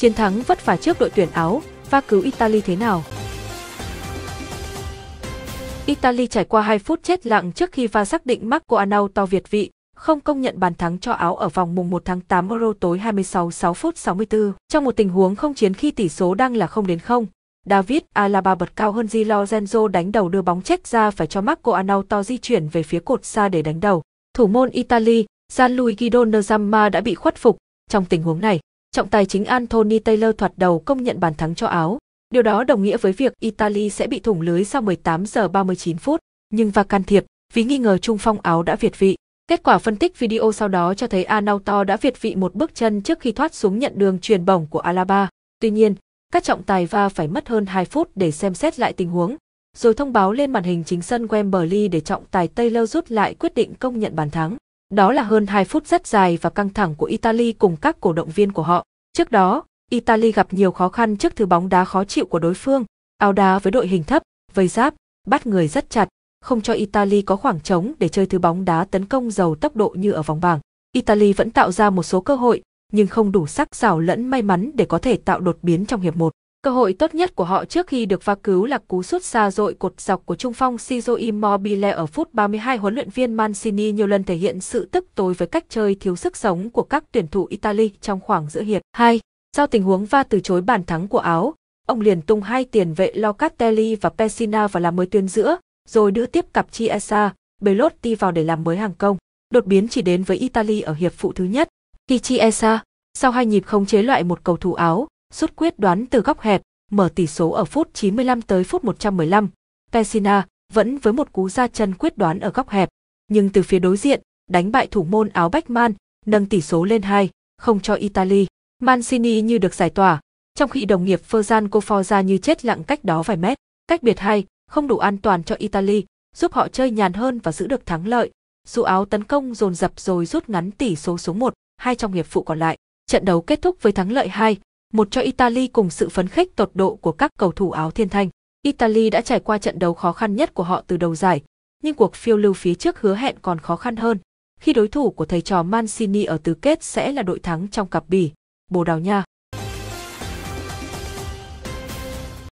Chiến thắng vất vả trước đội tuyển Áo và cứu Italy thế nào? Italy trải qua 2 phút chết lặng trước khi VAR xác định Marco Anauto Việt vị không công nhận bàn thắng cho Áo ở vòng mùng 1 tháng 8 Euro tối 26 6 phút 64. Trong một tình huống không chiến khi tỷ số đang là 0 đến 0, David Alaba bật cao hơn Di Lorenzo đánh đầu đưa bóng chết ra phải cho Marco Anauto di chuyển về phía cột xa để đánh đầu. Thủ môn Italy Gianluigi Donnarumma đã bị khuất phục trong tình huống này. Trọng tài chính Anthony Taylor thoạt đầu công nhận bàn thắng cho Áo. Điều đó đồng nghĩa với việc Italy sẽ bị thủng lưới sau 18 giờ 39 phút, nhưng và can thiệp vì nghi ngờ trung phong Áo đã việt vị. Kết quả phân tích video sau đó cho thấy Anauto đã việt vị một bước chân trước khi thoát xuống nhận đường truyền bổng của Alaba. Tuy nhiên, các trọng tài va phải mất hơn 2 phút để xem xét lại tình huống, rồi thông báo lên màn hình chính sân Wembley để trọng tài Taylor rút lại quyết định công nhận bàn thắng. Đó là hơn 2 phút rất dài và căng thẳng của Italy cùng các cổ động viên của họ. Trước đó, Italy gặp nhiều khó khăn trước thứ bóng đá khó chịu của đối phương, áo đá với đội hình thấp, vây giáp, bắt người rất chặt, không cho Italy có khoảng trống để chơi thứ bóng đá tấn công giàu tốc độ như ở vòng bảng. Italy vẫn tạo ra một số cơ hội, nhưng không đủ sắc sảo lẫn may mắn để có thể tạo đột biến trong hiệp 1. Cơ hội tốt nhất của họ trước khi được va cứu là cú sút xa dội cột dọc của trung phong Siro Immobile ở phút 32 huấn luyện viên Mancini nhiều lần thể hiện sự tức tối với cách chơi thiếu sức sống của các tuyển thủ Italy trong khoảng giữa hiệp. 2. Sau tình huống va từ chối bàn thắng của Áo, ông liền tung hai tiền vệ Locatelli và Pessina vào làm mới tuyến giữa, rồi đưa tiếp cặp Chiesa, Belotti vào để làm mới hàng công. Đột biến chỉ đến với Italy ở hiệp phụ thứ nhất. Khi Chiesa, sau hai nhịp khống chế loại một cầu thủ Áo, sút quyết đoán từ góc hẹp, mở tỷ số ở phút 95 tới phút 115. Pesina vẫn với một cú ra chân quyết đoán ở góc hẹp, nhưng từ phía đối diện, đánh bại thủ môn áo bách man nâng tỷ số lên 2, không cho Italy. Mancini như được giải tỏa, trong khi đồng nghiệp Ferran Coforza như chết lặng cách đó vài mét. Cách biệt hay, không đủ an toàn cho Italy, giúp họ chơi nhàn hơn và giữ được thắng lợi. Dù áo tấn công dồn dập rồi rút ngắn tỷ số xuống 1, hai trong hiệp phụ còn lại. Trận đấu kết thúc với thắng lợi 2, một cho Italy cùng sự phấn khích tột độ của các cầu thủ áo thiên thanh. Italy đã trải qua trận đấu khó khăn nhất của họ từ đầu giải, nhưng cuộc phiêu lưu phía trước hứa hẹn còn khó khăn hơn, khi đối thủ của thầy trò Mancini ở tứ kết sẽ là đội thắng trong cặp bỉ, Bồ Đào Nha.